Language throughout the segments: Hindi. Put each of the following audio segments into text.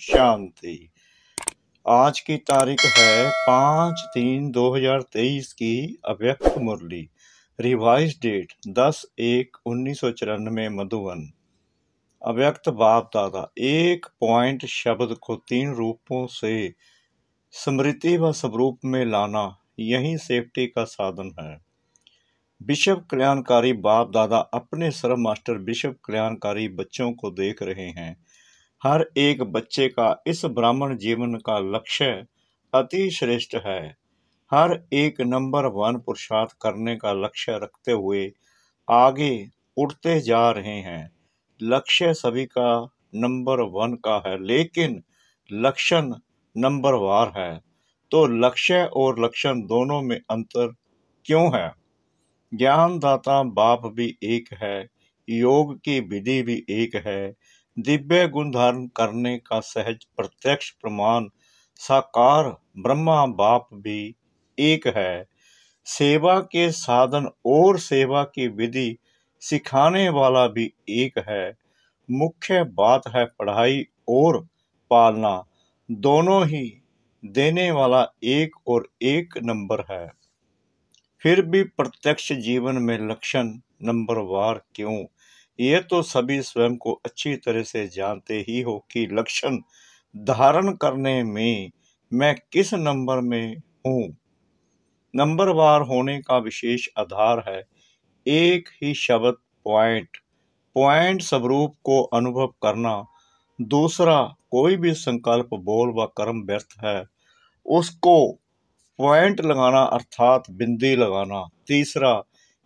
शांति आज की तारीख है पाँच तीन दो हजार तेईस की अव्यक्त मुरली रिवाइज डेट दस एक उन्नीस सौ चौरानवे मधुबन अव्यक्त बाप दादा एक पॉइंट शब्द को तीन रूपों से स्मृति व स्वरूप में लाना यही सेफ्टी का साधन है विश्व कल्याणकारी बाप दादा अपने सर्व मास्टर विश्व कल्याणकारी बच्चों को देख रहे हैं हर एक बच्चे का इस ब्राह्मण जीवन का लक्ष्य अति श्रेष्ठ है हर एक नंबर वन पुरुषार्थ करने का लक्ष्य रखते हुए आगे उठते जा रहे हैं लक्ष्य सभी का नंबर वन का है लेकिन लक्षण नंबर वार है तो लक्ष्य और लक्षण दोनों में अंतर क्यों है ज्ञानदाता बाप भी एक है योग की विधि भी एक है दिव्य गुण धारण करने का सहज प्रत्यक्ष प्रमाण साकार ब्रह्मा बाप भी एक है सेवा के साधन और सेवा की विधि सिखाने वाला भी एक है मुख्य बात है पढ़ाई और पालना दोनों ही देने वाला एक और एक नंबर है फिर भी प्रत्यक्ष जीवन में लक्षण नंबर वार क्यों ये तो सभी स्वयं को अच्छी तरह से जानते ही हो कि लक्षण धारण करने में मैं किस नंबर में हूं नंबरवार होने का विशेष आधार है एक ही शब्द पॉइंट पॉइंट स्वरूप को अनुभव करना दूसरा कोई भी संकल्प बोल व कर्म व्यर्थ है उसको पॉइंट लगाना अर्थात बिंदी लगाना तीसरा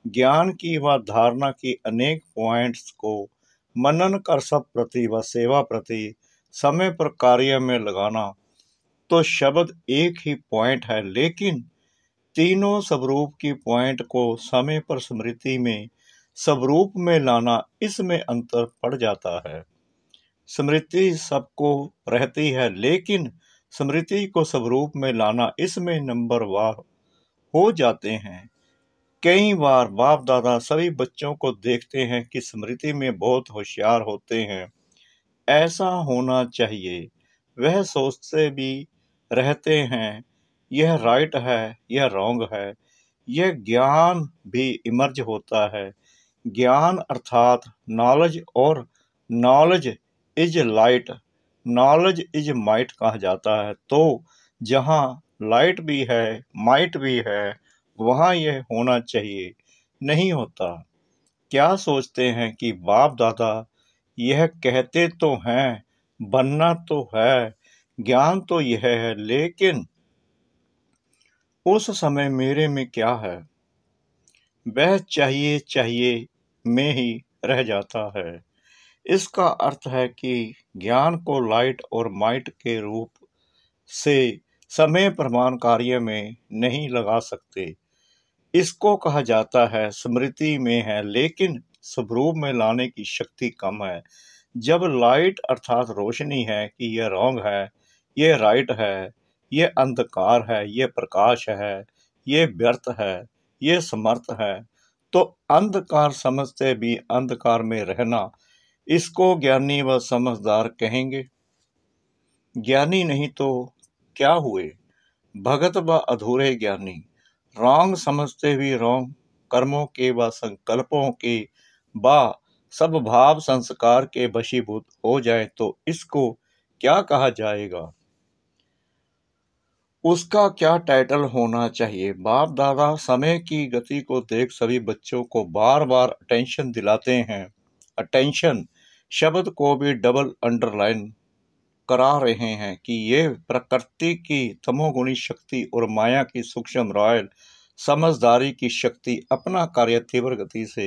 ज्ञान की व धारणा की अनेक पॉइंट्स को मनन कर सब प्रति व सेवा प्रति समय पर कार्य में लगाना तो शब्द एक ही पॉइंट है लेकिन तीनों स्वरूप की पॉइंट को समय पर स्मृति में स्वरूप में लाना इसमें अंतर पड़ जाता है स्मृति सबको रहती है लेकिन स्मृति को स्वरूप में लाना इसमें नंबर वाह हो जाते हैं कई बार बाप दादा सभी बच्चों को देखते हैं कि स्मृति में बहुत होशियार होते हैं ऐसा होना चाहिए वह सोचते भी रहते हैं यह राइट है यह रॉन्ग है यह ज्ञान भी इमर्ज होता है ज्ञान अर्थात नॉलेज और knowledge is light knowledge is might कहा जाता है तो जहाँ लाइट भी है माइट भी है वहाँ यह होना चाहिए नहीं होता क्या सोचते हैं कि बाप दादा यह कहते तो हैं बनना तो है ज्ञान तो यह है लेकिन उस समय मेरे में क्या है वह चाहिए चाहिए में ही रह जाता है इसका अर्थ है कि ज्ञान को लाइट और माइट के रूप से समय प्रमाण कार्य में नहीं लगा सकते इसको कहा जाता है स्मृति में है लेकिन स्वरूप में लाने की शक्ति कम है जब लाइट अर्थात रोशनी है कि यह रॉन्ग है ये राइट है ये अंधकार है ये प्रकाश है ये व्यर्थ है ये समर्थ है तो अंधकार समझते भी अंधकार में रहना इसको ज्ञानी व समझदार कहेंगे ज्ञानी नहीं तो क्या हुए भगत व अधूरे ज्ञानी रॉन्ग समझते हुए रॉन्ग कर्मों के व संकल्पों के व सब भाव संस्कार के बशीभूत हो जाए तो इसको क्या कहा जाएगा उसका क्या टाइटल होना चाहिए बाप दादा समय की गति को देख सभी बच्चों को बार बार अटेंशन दिलाते हैं अटेंशन शब्द को भी डबल अंडरलाइन करा रहे हैं कि ये प्रकृति की तमोगुणी शक्ति और माया की सूक्ष्म रॉयल समझदारी की शक्ति अपना कार्य तीव्र गति से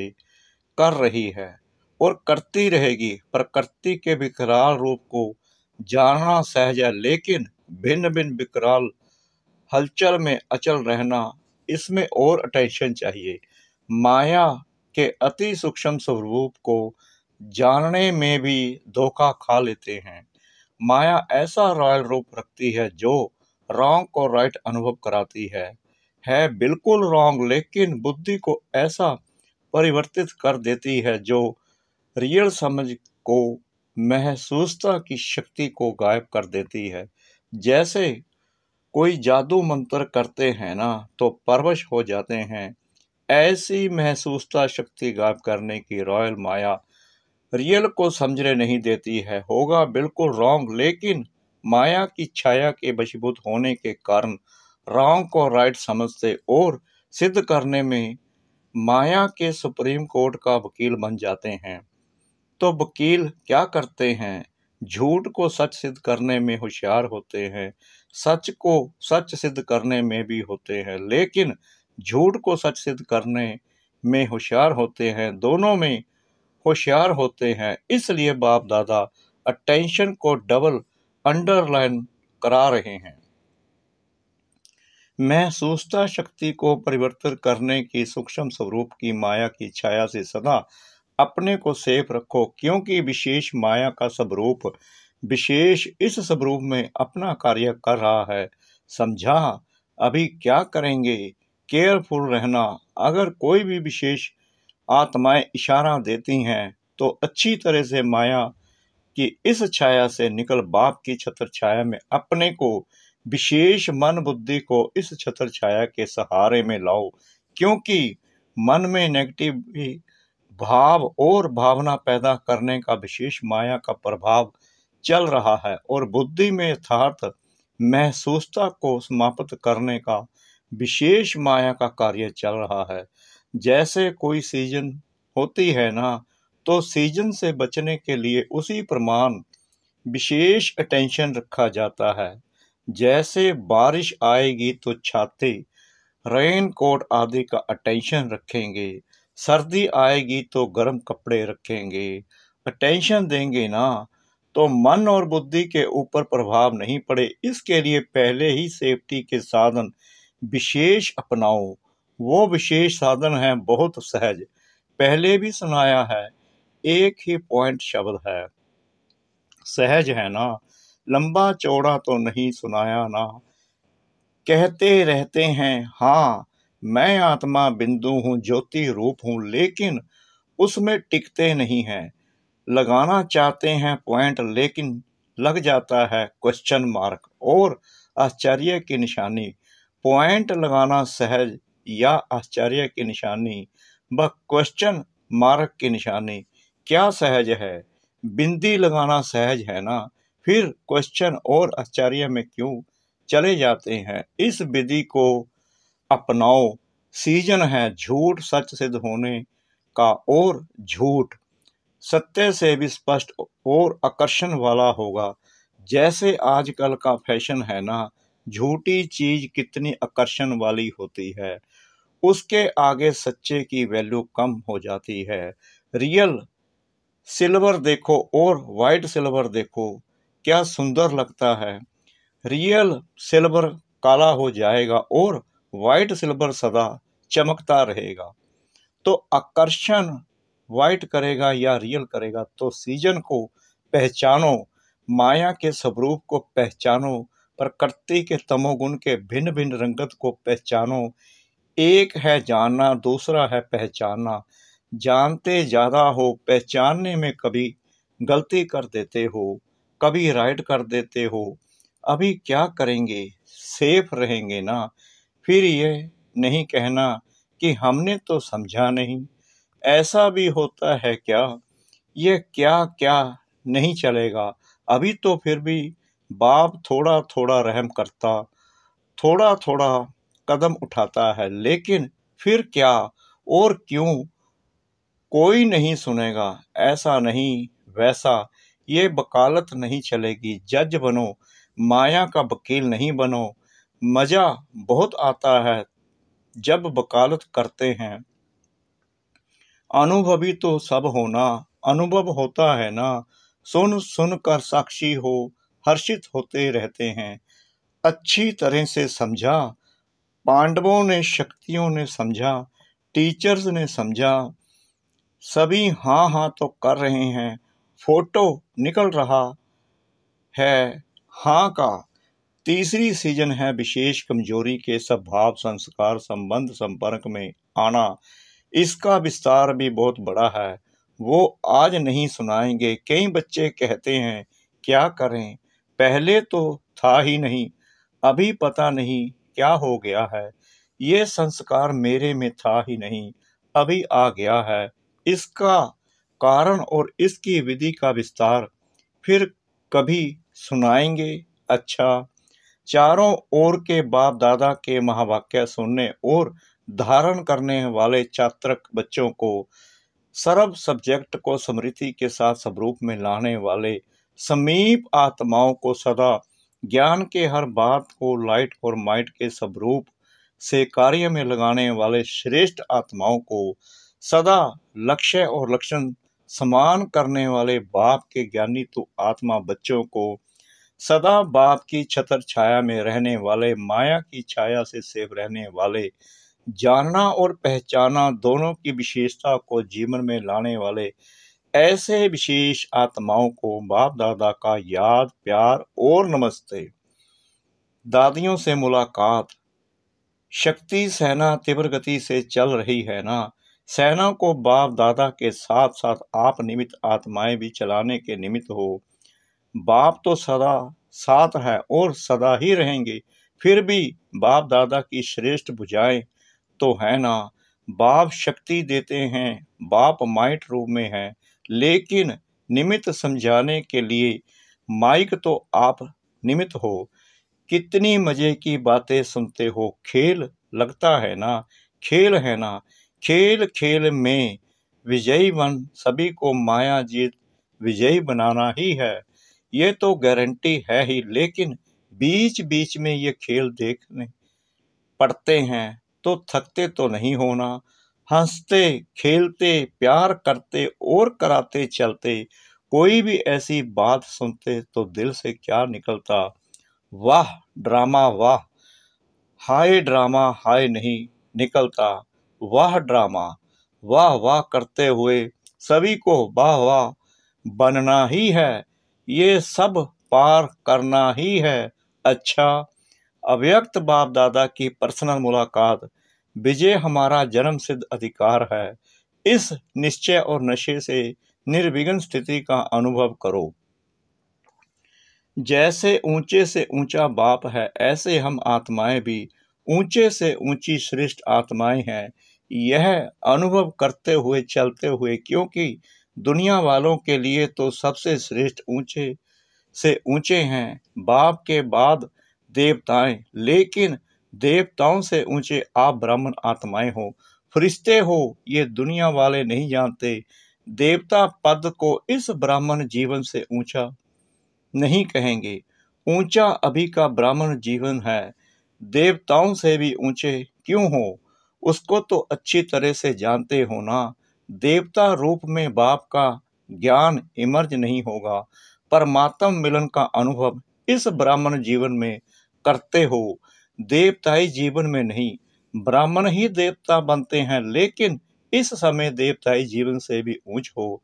कर रही है और करती रहेगी प्रकृति के विकराल रूप को जानना सहज है लेकिन भिन्न भिन्न विकराल हलचल में अचल रहना इसमें और अटेंशन चाहिए माया के अति सूक्ष्म स्वरूप को जानने में भी धोखा खा लेते हैं माया ऐसा रॉयल रूप रखती है जो रॉन्ग को राइट अनुभव कराती है है बिल्कुल रॉन्ग लेकिन बुद्धि को ऐसा परिवर्तित कर देती है जो रियल समझ को महसूसता की शक्ति को गायब कर देती है जैसे कोई जादू मंत्र करते हैं ना तो परवश हो जाते हैं ऐसी महसूसता शक्ति गायब करने की रॉयल माया रियल को समझने नहीं देती है होगा बिल्कुल रॉन्ग लेकिन माया की छाया के वशीभूत होने के कारण रॉन्ग को राइट समझते और सिद्ध करने में माया के सुप्रीम कोर्ट का वकील बन जाते हैं तो वकील क्या करते हैं झूठ को सच सिद्ध करने में होशियार होते हैं सच को सच सिद्ध करने में भी होते हैं लेकिन झूठ को सच सिद्ध करने में होशियार होते हैं दोनों में होशियार होते हैं इसलिए बाप दादा अटेंशन को डबल अंडरलाइन करा रहे हैं महसूसता शक्ति को परिवर्तित करने की सूक्ष्म स्वरूप की माया की छाया से सदा अपने को सेफ रखो क्योंकि विशेष माया का स्वरूप विशेष इस स्वरूप में अपना कार्य कर रहा है समझा अभी क्या करेंगे केयरफुल रहना अगर कोई भी विशेष आत्माएं इशारा देती हैं तो अच्छी तरह से माया की इस छाया से निकल बाप की छत्र छाया में अपने को विशेष मन बुद्धि को इस छत्र छाया के सहारे में लाओ क्योंकि मन में नेगेटिव भी भाव और भावना पैदा करने का विशेष माया का प्रभाव चल रहा है और बुद्धि में यथार्थ महसूसता को समाप्त करने का विशेष माया का कार्य चल रहा है जैसे कोई सीजन होती है ना तो सीजन से बचने के लिए उसी प्रमाण विशेष अटेंशन रखा जाता है जैसे बारिश आएगी तो छाते रेन कोट आदि का अटेंशन रखेंगे सर्दी आएगी तो गर्म कपड़े रखेंगे अटेंशन देंगे ना तो मन और बुद्धि के ऊपर प्रभाव नहीं पड़े इसके लिए पहले ही सेफ्टी के साधन विशेष अपनाओ वो विशेष साधन है बहुत सहज पहले भी सुनाया है एक ही पॉइंट शब्द है सहज है ना लंबा चौड़ा तो नहीं सुनाया ना कहते रहते हैं हाँ मैं आत्मा बिंदु हूँ ज्योति रूप हूँ लेकिन उसमें टिकते नहीं हैं लगाना चाहते हैं पॉइंट लेकिन लग जाता है क्वेश्चन मार्क और आश्चर्य की निशानी पॉइंट लगाना सहज या आश्चर्य की निशानी व क्वेश्चन मार्क की निशानी क्या सहज है बिंदी लगाना सहज है ना फिर क्वेश्चन और आश्चर्य में क्यों चले जाते हैं इस विधि को अपनाओ सीजन है झूठ सच सिद्ध होने का और झूठ सत्य से भी स्पष्ट और आकर्षण वाला होगा जैसे आजकल का फैशन है ना झूठी चीज कितनी आकर्षण वाली होती है उसके आगे सच्चे की वैल्यू कम हो जाती है रियल सिल्वर देखो और वाइट सिल्वर देखो क्या सुंदर लगता है रियल सिल्वर काला हो जाएगा और वाइट सिल्वर सदा चमकता रहेगा तो आकर्षण वाइट करेगा या रियल करेगा तो सीजन को पहचानो माया के स्वरूप को पहचानो प्रकृति के तमोगुण के भिन्न भिन्न रंगत को पहचानो एक है जानना दूसरा है पहचानना जानते ज़्यादा हो पहचानने में कभी गलती कर देते हो कभी राइट कर देते हो अभी क्या करेंगे सेफ रहेंगे ना फिर ये नहीं कहना कि हमने तो समझा नहीं ऐसा भी होता है क्या ये क्या क्या नहीं चलेगा अभी तो फिर भी बाप थोड़ा थोड़ा रहम करता थोड़ा थोड़ा कदम उठाता है लेकिन फिर क्या और क्यों कोई नहीं सुनेगा ऐसा नहीं वैसा ये वकालत नहीं चलेगी जज बनो माया का वकील नहीं बनो मज़ा बहुत आता है जब वकालत करते हैं अनुभवी तो सब होना अनुभव होता है ना सुन सुन कर साक्षी हो हर्षित होते रहते हैं अच्छी तरह से समझा पांडवों ने शक्तियों ने समझा टीचर्स ने समझा सभी हाँ हाँ तो कर रहे हैं फोटो निकल रहा है हाँ का तीसरी सीजन है विशेष कमजोरी के सब भाव संस्कार संबंध संपर्क में आना इसका विस्तार भी बहुत बड़ा है वो आज नहीं सुनाएंगे कई बच्चे कहते हैं क्या करें पहले तो था ही नहीं अभी पता नहीं क्या हो गया है ये संस्कार मेरे में था ही नहीं अभी आ गया है इसका कारण और इसकी विधि का विस्तार फिर कभी सुनाएंगे अच्छा चारों ओर के बाप दादा के महावाक्य सुनने और धारण करने वाले छात्रक बच्चों को सर्व सब्जेक्ट को स्मृति के साथ स्वरूप में लाने वाले समीप आत्माओं को सदा ज्ञान के हर बात को लाइट और माइट के स्वरूप से कार्य में लगाने वाले श्रेष्ठ आत्माओं को सदा लक्ष्य और लक्षण समान करने वाले बाप के ज्ञानी तो आत्मा बच्चों को सदा बाप की छतर छाया में रहने वाले माया की छाया से सेव रहने वाले जानना और पहचाना दोनों की विशेषता को जीवन में लाने वाले ऐसे विशेष आत्माओं को बाप दादा का याद प्यार और नमस्ते दादियों से मुलाकात शक्ति सेना तीव्र गति से चल रही है ना सेना को बाप दादा के साथ साथ आप निमित आत्माएं भी चलाने के निमित्त हो बाप तो सदा साथ है और सदा ही रहेंगे फिर भी बाप दादा की श्रेष्ठ बुझाएं तो है ना बाप शक्ति देते हैं बाप माइट रूप में है लेकिन निमित्त समझाने के लिए माइक तो आप निमित्त हो कितनी मज़े की बातें सुनते हो खेल लगता है ना खेल है ना खेल खेल में विजयी बन सभी को माया जीत विजयी बनाना ही है ये तो गारंटी है ही लेकिन बीच बीच में ये खेल देखने पड़ते हैं तो थकते तो नहीं होना हंसते खेलते प्यार करते और कराते चलते कोई भी ऐसी बात सुनते तो दिल से क्या निकलता वाह ड्रामा वाह हाय ड्रामा हाय नहीं निकलता वाह ड्रामा वाह वाह करते हुए सभी को वाह वाह बनना ही है ये सब पार करना ही है अच्छा अव्यक्त बाप दादा की पर्सनल मुलाकात विजय हमारा जन्म सिद्ध अधिकार है इस निश्चय और नशे से निर्विघ्न स्थिति का अनुभव करो जैसे ऊंचे से ऊंचा बाप है ऐसे हम आत्माएं भी ऊंचे से ऊंची श्रेष्ठ आत्माएं हैं यह अनुभव करते हुए चलते हुए क्योंकि दुनिया वालों के लिए तो सबसे श्रेष्ठ ऊंचे से ऊंचे हैं बाप के बाद देवताएं लेकिन देवताओं से ऊंचे आप ब्राह्मण आत्माएं हो फरिश्ते हो ये दुनिया वाले नहीं जानते देवता पद को इस ब्राह्मण जीवन से ऊंचा नहीं कहेंगे ऊंचा अभी का ब्राह्मण जीवन है देवताओं से भी ऊंचे क्यों हो उसको तो अच्छी तरह से जानते हो ना देवता रूप में बाप का ज्ञान इमर्ज नहीं होगा परमात्म मिलन का अनुभव इस ब्राह्मण जीवन में करते हो देवताई जीवन में नहीं ब्राह्मण ही देवता बनते हैं लेकिन इस समय देवताई जीवन से भी ऊंच हो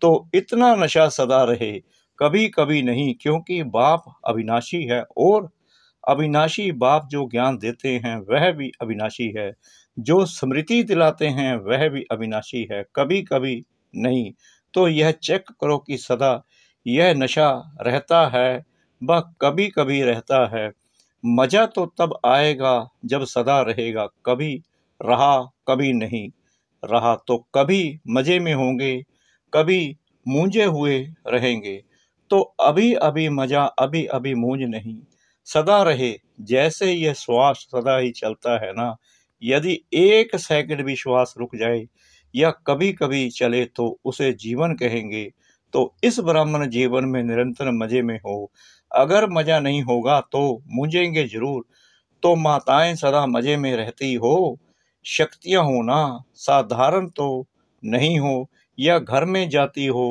तो इतना नशा सदा रहे कभी कभी नहीं क्योंकि बाप अविनाशी है और अविनाशी बाप जो ज्ञान देते हैं वह भी अविनाशी है जो स्मृति दिलाते हैं वह भी अविनाशी है कभी कभी नहीं तो यह चेक करो कि सदा यह नशा रहता है वह कभी कभी रहता है मज़ा तो तब आएगा जब सदा रहेगा कभी रहा कभी नहीं रहा तो कभी मज़े में होंगे कभी मूंझे हुए रहेंगे तो अभी अभी मज़ा अभी अभी मूंज नहीं सदा रहे जैसे यह श्वास सदा ही चलता है ना यदि एक सेकंड भी श्वास रुक जाए या कभी कभी चले तो उसे जीवन कहेंगे तो इस ब्राह्मण जीवन में निरंतर मजे में हो अगर मजा नहीं होगा तो मुझेंगे जरूर तो माताएं सदा मजे में रहती हो शक्तियां ना साधारण तो नहीं हो या घर में जाती हो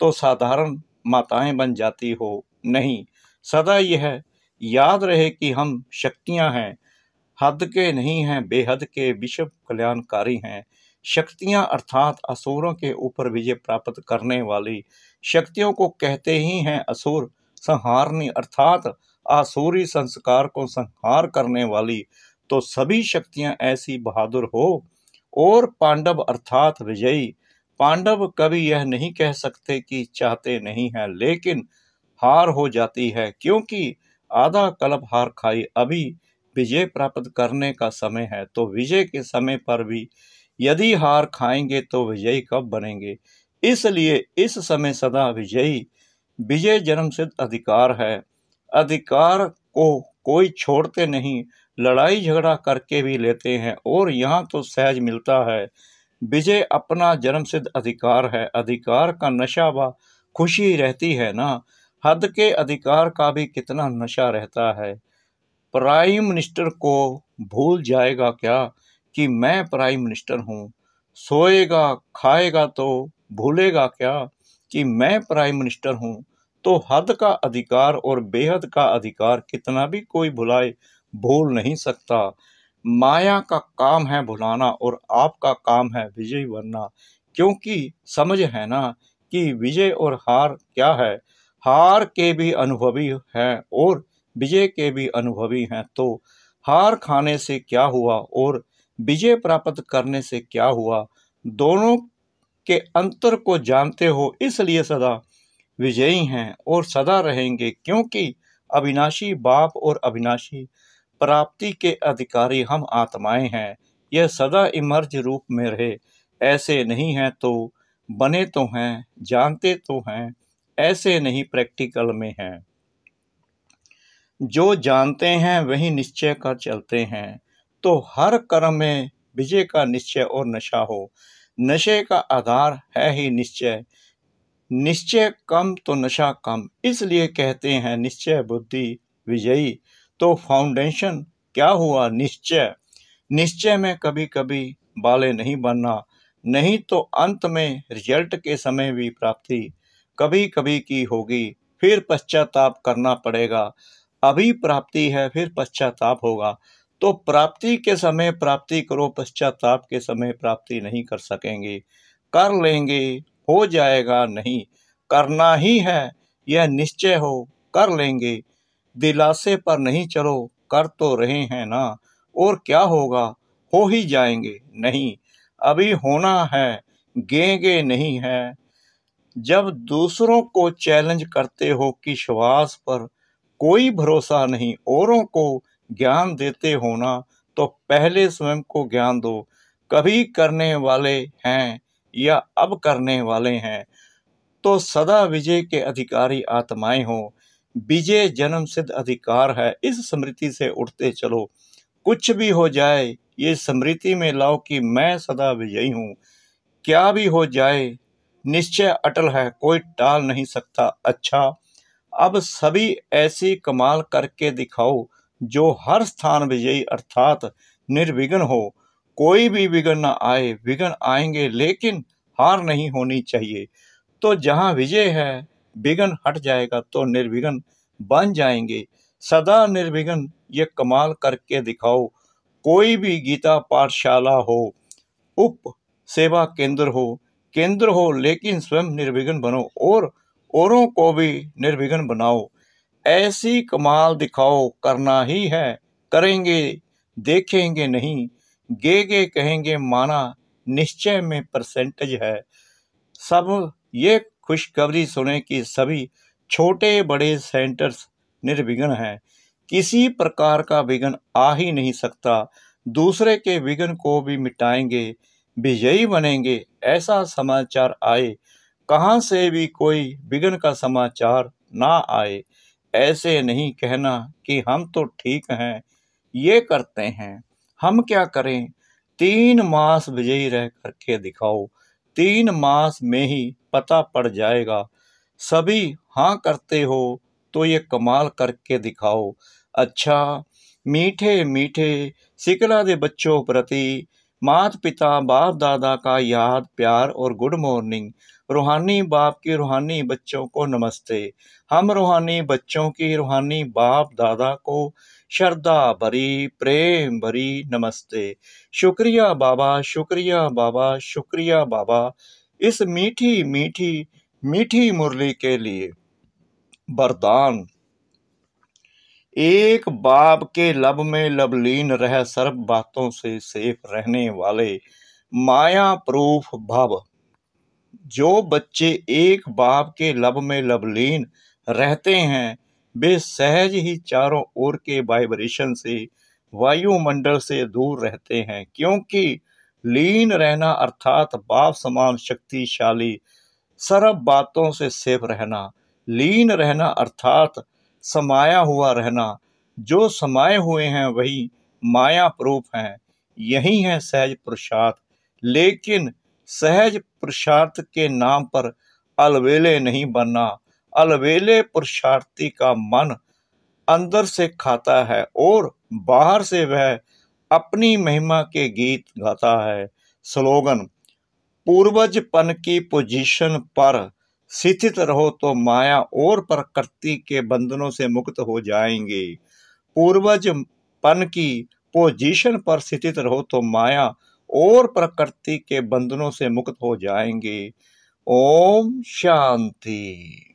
तो साधारण माताएं बन जाती हो नहीं सदा यह याद रहे कि हम शक्तियां हैं हद के नहीं हैं बेहद के विश्व कल्याणकारी हैं शक्तियां अर्थात असुरों के ऊपर विजय प्राप्त करने वाली शक्तियों को कहते ही हैं असुर संहारनी अर्थात आसुरी संस्कार को संहार करने वाली तो सभी शक्तियां ऐसी बहादुर हो और पांडव अर्थात विजयी पांडव कभी यह नहीं कह सकते कि चाहते नहीं हैं लेकिन हार हो जाती है क्योंकि आधा कल्प हार खाई अभी विजय प्राप्त करने का समय है तो विजय के समय पर भी यदि हार खाएंगे तो विजयी कब बनेंगे इसलिए इस समय सदा विजयी विजय जन्मसिद्ध अधिकार है अधिकार को कोई छोड़ते नहीं लड़ाई झगड़ा करके भी लेते हैं और यहाँ तो सहज मिलता है विजय अपना जन्मसिद्ध अधिकार है अधिकार का नशा व खुशी रहती है ना हद के अधिकार का भी कितना नशा रहता है प्राइम मिनिस्टर को भूल जाएगा क्या कि मैं प्राइम मिनिस्टर हूँ सोएगा खाएगा तो भूलेगा क्या कि मैं प्राइम मिनिस्टर हूँ तो हद का अधिकार और बेहद का अधिकार कितना भी कोई भुलाए भूल नहीं सकता माया का काम है भुलाना और आपका काम है विजय बनना क्योंकि समझ है ना कि विजय और हार क्या है हार के भी अनुभवी हैं और विजय के भी अनुभवी हैं तो हार खाने से क्या हुआ और विजय प्राप्त करने से क्या हुआ दोनों के अंतर को जानते हो इसलिए सदा विजयी हैं और सदा रहेंगे क्योंकि अविनाशी बाप और अविनाशी प्राप्ति के अधिकारी हम आत्माएं हैं यह सदा इमर्ज रूप में रहे ऐसे नहीं हैं तो बने तो हैं जानते तो हैं ऐसे नहीं प्रैक्टिकल में हैं जो जानते हैं वही निश्चय कर चलते हैं तो हर कर्म में विजय का निश्चय और नशा हो नशे का आधार है ही निश्चय निश्चय कम तो नशा कम इसलिए कहते हैं निश्चय बुद्धि विजयी तो फाउंडेशन क्या हुआ निश्चय निश्चय में कभी कभी बाले नहीं बनना नहीं तो अंत में रिजल्ट के समय भी प्राप्ति कभी कभी की होगी फिर पश्चाताप करना पड़ेगा अभी प्राप्ति है फिर पश्चाताप होगा तो प्राप्ति के समय प्राप्ति करो पश्चाताप के समय प्राप्ति नहीं कर सकेंगे कर लेंगे हो जाएगा नहीं करना ही है यह निश्चय हो कर लेंगे दिलासे पर नहीं चलो कर तो रहे हैं ना और क्या होगा हो ही जाएंगे नहीं अभी होना है गेंगे नहीं है जब दूसरों को चैलेंज करते हो कि श्वास पर कोई भरोसा नहीं औरों को ज्ञान देते होना तो पहले स्वयं को ज्ञान दो कभी करने वाले हैं या अब करने वाले हैं तो सदा विजय के अधिकारी आत्माएं हों विजय जन्म सिद्ध अधिकार है इस स्मृति से उठते चलो कुछ भी हो जाए ये स्मृति में लाओ कि मैं सदा विजयी हूँ क्या भी हो जाए निश्चय अटल है कोई टाल नहीं सकता अच्छा अब सभी ऐसी कमाल करके दिखाओ जो हर स्थान विजयी अर्थात निर्विघ्न हो कोई भी विघ्न न आए विघ्न आएंगे लेकिन हार नहीं होनी चाहिए तो जहाँ विजय है विघ्न हट जाएगा तो निर्विघ्न बन जाएंगे सदा निर्विघ्न ये कमाल करके दिखाओ कोई भी गीता पाठशाला हो उप सेवा केंद्र हो केंद्र हो लेकिन स्वयं निर्विघ्न बनो और औरों को भी निर्विघ्न बनाओ ऐसी कमाल दिखाओ करना ही है करेंगे देखेंगे नहीं गे गे कहेंगे माना निश्चय में परसेंटेज है सब ये खुशखबरी सुने कि सभी छोटे बड़े सेंटर्स निर्विघ्न हैं किसी प्रकार का विघ्न आ ही नहीं सकता दूसरे के विघ्न को भी मिटाएंगे विजयी बनेंगे ऐसा समाचार आए कहाँ से भी कोई विघ्न का समाचार ना आए ऐसे नहीं कहना कि हम तो ठीक हैं ये करते हैं हम क्या करें तीन मास विजयी रह करके दिखाओ तीन मास में ही पता पड़ जाएगा सभी हाँ करते हो तो ये कमाल करके दिखाओ अच्छा मीठे मीठे सिकला दे बच्चों प्रति मात पिता बाप दादा का याद प्यार और गुड मॉर्निंग रूहानी बाप की रूहानी बच्चों को नमस्ते हम रूहानी बच्चों की रूहानी बाप दादा को श्रद्धा भरी प्रेम भरी नमस्ते शुक्रिया बाबा शुक्रिया बाबा शुक्रिया बाबा इस मीठी मीठी मीठी मुरली के लिए बरदान एक बाप के लब में लबलीन रह सर्व बातों से सेफ रहने वाले माया प्रूफ भव जो बच्चे एक बाप के लब में लबलीन रहते हैं वे सहज ही चारों ओर के वाइब्रेशन से वायुमंडल से दूर रहते हैं क्योंकि लीन रहना अर्थात बाप समान शक्तिशाली सर्व बातों से सेफ रहना लीन रहना अर्थात समाया हुआ रहना जो समाये हुए हैं वही माया प्रूफ हैं यही है सहज पुरुषार्थ लेकिन सहज पुरुषार्थ के नाम पर अलवेले नहीं बनना अलवेले पुरुषार्थी का मन अंदर से खाता है और बाहर से वह अपनी महिमा के गीत गाता है स्लोगन पूर्वजपन की पोजीशन पर स्थित रहो तो माया और प्रकृति के बंधनों से मुक्त हो जाएंगे पूर्वज पन की पोजीशन पर स्थित रहो तो माया और प्रकृति के बंधनों से मुक्त हो जाएंगे ओम शांति